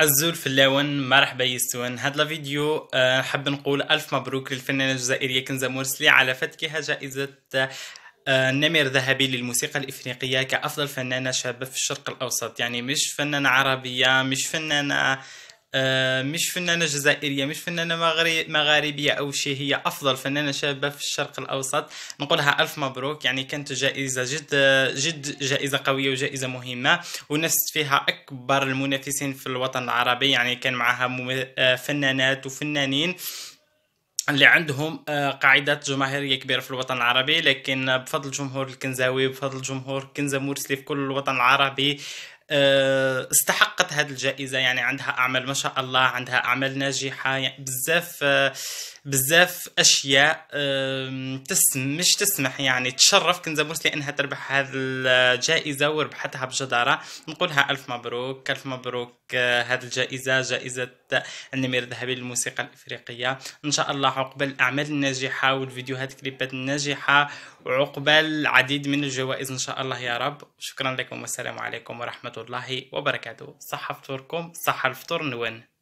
الزول اللون مرحبا يستون هاد الفيديو أه حاب نقول الف مبروك للفنانه الجزائريه كنزه مرسلي على فتكها جائزه آه، النمر نمر ذهبي للموسيقى الافريقيه كافضل فنانه شابه في الشرق الاوسط يعني مش فنانه عربيه مش فنانه آه، مش فنانة جزائرية مش فنانة مغاربية أو شيء هي أفضل فنانة شابة في الشرق الأوسط نقولها ألف مبروك يعني كانت جائزة جد جد جائزة قوية وجائزة مهمة ونست فيها أكبر المنافسين في الوطن العربي يعني كان معها آه، فنانات وفنانين اللي عندهم آه، قاعدة جماهيريه كبيره في الوطن العربي لكن بفضل جمهور الكنزاوي بفضل جمهور كنزه مرسلي في كل الوطن العربي آه، استحقت هذه الجائزة يعني عندها أعمال ما شاء الله عندها أعمال ناجحة يعني بزاف آه، بزاف أشياء تسم مش تسمح يعني تشرف كنزة مرسلي أنها تربح هذه الجائزة وربحتها بجدارة نقولها ألف مبروك ألف مبروك آه، هذه الجائزة جائزة النمير الذهبي للموسيقى الإفريقية إن شاء الله عقبال الأعمال الناجحة والفيديوهات كليبات الناجحة وعقبال العديد من الجوائز إن شاء الله يا رب شكرا لكم والسلام عليكم ورحمة الله الله وبركاته صحة فطوركم صحة الفطور نوان